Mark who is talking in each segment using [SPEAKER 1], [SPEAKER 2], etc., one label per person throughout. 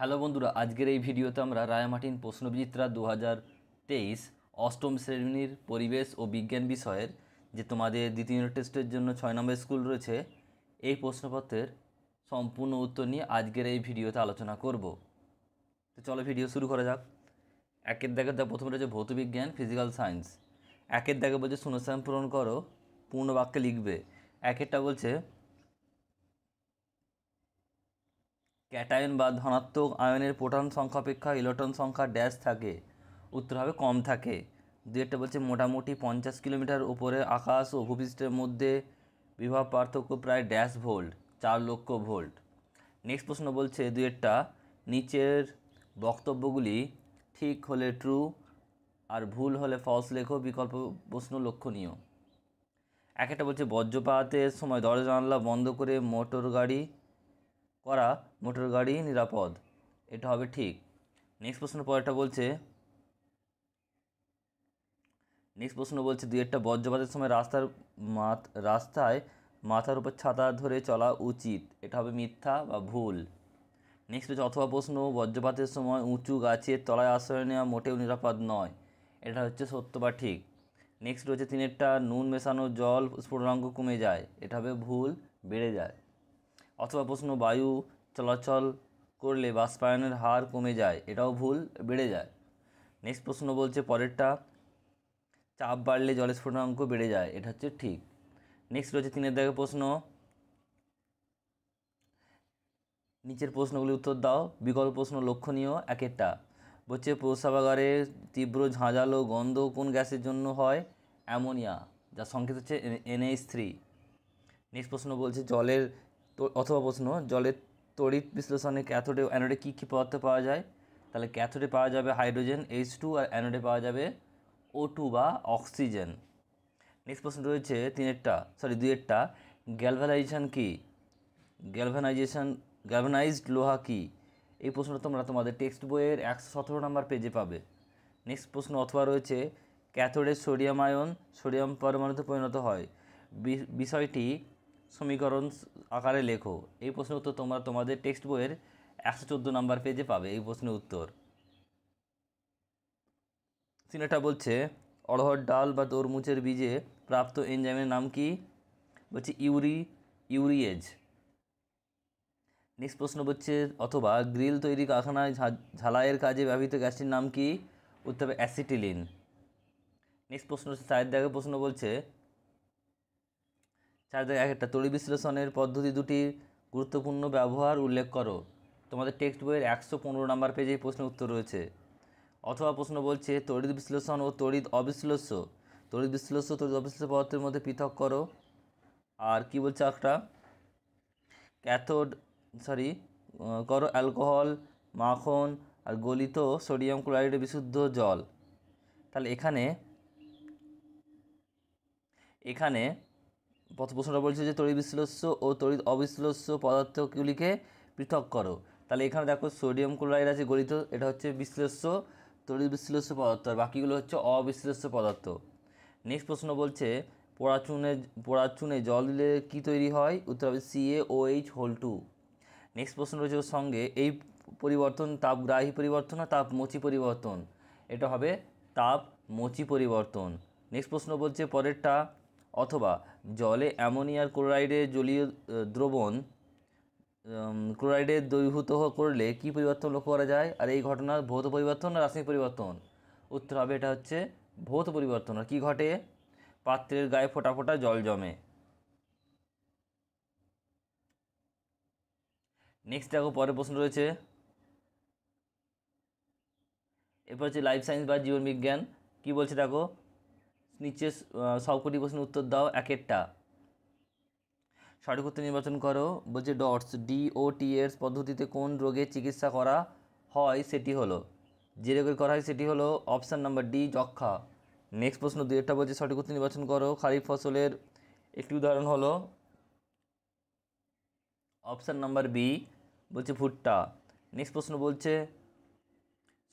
[SPEAKER 1] hello বন্ধুরা আজকের এই ভিডিওতে আমরা রায়ামাটিন প্রশ্নবিচিত্রা দু হাজার তেইশ অষ্টম শ্রেণীর পরিবেশ ও বিজ্ঞান বিষয়ের যে তোমাদের দ্বিতীয় টেস্টের জন্য ছয় নম্বর স্কুল রয়েছে এই প্রশ্নপত্রের সম্পূর্ণ উত্তর নিয়ে আজকের এই ভিডিওতে আলোচনা করব তো চলো ভিডিও শুরু করা যাক একের দাগের দেখ প্রথমে রয়েছে ভৌতবিজ্ঞান ফিজিক্যাল সায়েন্স একের দাগে বলছে শূন্যস্থান পূরণ করো পূর্ণ বাক্যে লিখবে একেরটা বলছে ক্যাটায়ন বা ধনাত্মক আয়নের প্রোটন সংখ্যা অপেক্ষা ইলেকট্রন সংখ্যা ড্যাশ থাকে উত্তর হবে কম থাকে একটা বলছে মোটামুটি পঞ্চাশ কিলোমিটার উপরে আকাশ ও ভূপৃষ্ঠের মধ্যে বিবাহ পার্থক্য প্রায় ড্যাশ ভোল্ট চার লক্ষ ভোল্ট নেক্সট প্রশ্ন বলছে একটা নিচের বক্তব্যগুলি ঠিক হলে ট্রু আর ভুল হলে ফলস লেখো বিকল্প প্রশ্ন লক্ষণীয় এক একটা বলছে বজ্রপাতের সময় দরজা জানলা বন্ধ করে মোটর গাড়ি করা মোটর গাড়ি নিরাপদ এটা হবে ঠিক নেক্সট প্রশ্ন পরেরটা বলছে নেক্সট প্রশ্ন বলছে দুই একটা বজ্রপাতের সময় রাস্তার রাস্তায় মাথার উপর ছাতা ধরে চলা উচিত এটা হবে মিথ্যা বা ভুল নেক্সট হচ্ছে অথবা প্রশ্ন বজ্রপাতের সময় উঁচু গাছের তলায় আশ্রয় নেওয়া মোটেও নিরাপদ নয় এটা হচ্ছে সত্য বা ঠিক নেক্সট রয়েছে তিনেরটা নুন মেশানো জল স্ফুটনাঙ্ক কমে যায় এটা হবে ভুল বেড়ে যায় অথবা প্রশ্ন বায়ু চলাচল করলে বাষ্পায়নের হার কমে যায় এটাও ভুল বেড়ে যায় নেক্সট প্রশ্ন বলছে পরেরটা চাপ বাড়লে জলস্ফুটনাঙ্ক বেড়ে যায় এটা হচ্ছে ঠিক নেক্সট রয়েছে তিনের দাগে প্রশ্ন নিচের প্রশ্নগুলি উত্তর দাও বিকল্প প্রশ্ন লক্ষণীয় এক একটা বলছে প্রস্রাবাগারে তীব্র ঝাঁঝালো গন্ধ কোন গ্যাসের জন্য হয় অ্যামোনিয়া যা সংকেত হচ্ছে এনএইচ থ্রি নেক্সট প্রশ্ন বলছে জলের অথবা প্রশ্ন জলের তড়িৎ বিশ্লেষণে ক্যাথোডে অ্যানোডে কী কী পদার্থ পাওয়া যায় তাহলে ক্যাথোডে পাওয়া যাবে হাইড্রোজেন এইচ টু আর অ্যানোডে পাওয়া যাবে ও টু বা অক্সিজেন নেক্সট প্রশ্ন রয়েছে তিনেরটা সরি দুয়েরটা গ্যালভানাইজেশান কি গ্যালভানাইজেশান গ্যালভানাইজড লোহা কি এই প্রশ্নটা তোমরা তোমাদের টেক্সট বইয়ের একশো সতেরো নম্বর পেজে পাবে নেক্সট প্রশ্ন অথবা রয়েছে ক্যাথোডের সোডিয়াম আয়ন সোডিয়াম পরমাণুতে পরিণত হয় বিষয়টি সমীকরণ আকারে লেখো এই প্রশ্নের উত্তর তোমরা তোমাদের টেক্সট বইয়ের একশো চোদ্দো নম্বর পেজে পাবে এই প্রশ্নের উত্তর সিনেটা বলছে অড়হর ডাল বা তরমুজের বীজে প্রাপ্ত এনজাইমের নাম কি বলছে ইউরি ইউরিয়েজ নেক্সট প্রশ্ন হচ্ছে অথবা গ্রিল তৈরি কারখানায় ঝালাইয়ের কাজে ব্যবহৃত গ্যাসটির নাম কি উত্তর হবে অ্যাসিটিলিন নেক্সট প্রশ্ন হচ্ছে সাহেব দেখা প্রশ্ন বলছে চার এক একটা তড়ি বিশ্লেষণের পদ্ধতি দুটির গুরুত্বপূর্ণ ব্যবহার উল্লেখ করো তোমাদের টেক্সট বইয়ের একশো পনেরো নম্বর পেজে এই প্রশ্নের উত্তর রয়েছে অথবা প্রশ্ন বলছে তড়িৎ বিশ্লেষণ ও তড়িৎ অবিশ্লেষ্য তড়িৎ বিশ্লেষ্য তড়িৎ অবিশ্লেষ্য পদার্থের মধ্যে পৃথক করো আর কি বলছে একটা ক্যাথোড সরি করো অ্যালকোহল মাখন আর গলিত সোডিয়াম ক্লোরাইডের বিশুদ্ধ জল তাহলে এখানে এখানে প্রথম প্রশ্নটা বলছে যে তড়িৎ বিশ্লেষ্য ও তড়িৎ অবিশ্লেষ্য পদার্থগুলিকে পৃথক করো তাহলে এখানে দেখো সোডিয়াম ক্লোরাইড আছে গলিত এটা হচ্ছে বিশ্লেষ্য তড়িৎ বিশ্লেষ্য পদার্থ আর বাকিগুলো হচ্ছে অবিশ্লেষ্য পদার্থ নেক্সট প্রশ্ন বলছে পরাচুনে পরাচুনে জল দিলে কী তৈরি হয় উত্তর হবে C A O H whole two next প্রশ্ন রয়েছে ওর সঙ্গে এই পরিবর্তন তাপগ্রাহী পরিবর্তন না মচি পরিবর্তন এটা হবে তাপ মচি পরিবর্তন নেক্সট প্রশ্ন বলছে পরেরটা অথবা জলে অ্যামোনিয়ার ক্লোরাইডের জলীয় দ্রবণ ক্লোরাইডে দ্রবীভূত করলে কি পরিবর্তন লক্ষ্য করা যায় আর এই ঘটনার ভৌত পরিবর্তন আর রাসায়নিক পরিবর্তন উত্তর হবে এটা হচ্ছে ভৌত পরিবর্তন আর কী ঘটে পাত্রের গায়ে ফোটা ফোটা জল জমে নেক্সট দেখো পরের প্রশ্ন রয়েছে এরপর হচ্ছে লাইফ সায়েন্স বা জীবনবিজ্ঞান কি কী বলছে দেখো নিচে সবকটি প্রশ্নের উত্তর দাও এক একটা সঠিক উত্তর নির্বাচন করো বলছে ডটস ডিওটিএস পদ্ধতিতে কোন রোগে চিকিৎসা করা হয় সেটি হলো যে রোগের করা হয় সেটি হলো অপশান নাম্বার ডি যক্ষা নেক্সট প্রশ্ন দুই একটা বলছে সঠিক উত্তর নির্বাচন করো খারিফ ফসলের একটি উদাহরণ হলো অপশান নাম্বার বি বলছে ভুট্টা নেক্সট প্রশ্ন বলছে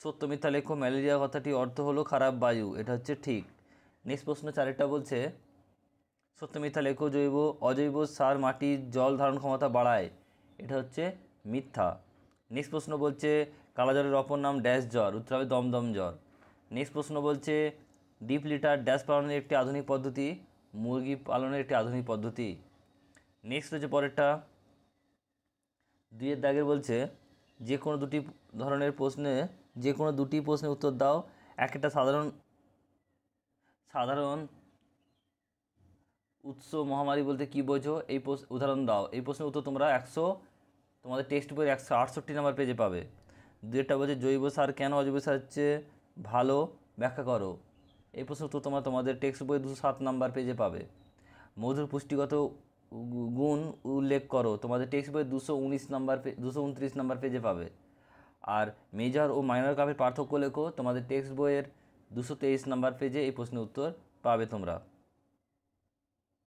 [SPEAKER 1] সত্য মিথ্যা লেখো ম্যালেরিয়া কথাটি অর্থ হলো খারাপ বায়ু এটা হচ্ছে ঠিক নেক্সট প্রশ্ন চারেরটা বলছে সত্য মিথ্যা লেখো জৈব অজৈব সার মাটির জল ধারণ ক্ষমতা বাড়ায় এটা হচ্ছে মিথ্যা নেক্সট প্রশ্ন বলছে কালাজ্বরের অপর নাম ড্যাশ জ্বর উত্তর হবে দমদম জ্বর নেক্সট প্রশ্ন বলছে ডিপ লিটার ড্যাশ পালনের একটি আধুনিক পদ্ধতি মুরগি পালনের একটি আধুনিক পদ্ধতি নেক্সট হচ্ছে পরেরটা দুইয়ের দাগের বলছে যে কোনো দুটি ধরনের প্রশ্নে যে কোনো দুটি প্রশ্নের উত্তর দাও এক একটা সাধারণ সাধারণ উৎস মহামারী বলতে কি বোঝো এই প্রশ্ন উদাহরণ দাও এই প্রশ্নের উত্তর তোমরা একশো তোমাদের টেক্সট বইয়ের একশো আটষট্টি নাম্বার পেজে পাবে দুটা বলছে জৈব সার কেন অজৈব সার হচ্ছে ভালো ব্যাখ্যা করো এই প্রশ্নের উত্তর তোমরা তোমাদের টেক্সট বই দুশো সাত নাম্বার পেজে পাবে মধুর পুষ্টিগত গুণ উল্লেখ করো তোমাদের টেক্সট বই দুশো উনিশ নাম্বার পে দুশো উনত্রিশ নাম্বার পেজে পাবে আর মেজর ও মাইনর কাপের পার্থক্য লেখো তোমাদের টেক্সট বইয়ের দুশো তেইশ নম্বর পেজে এই প্রশ্নের উত্তর পাবে তোমরা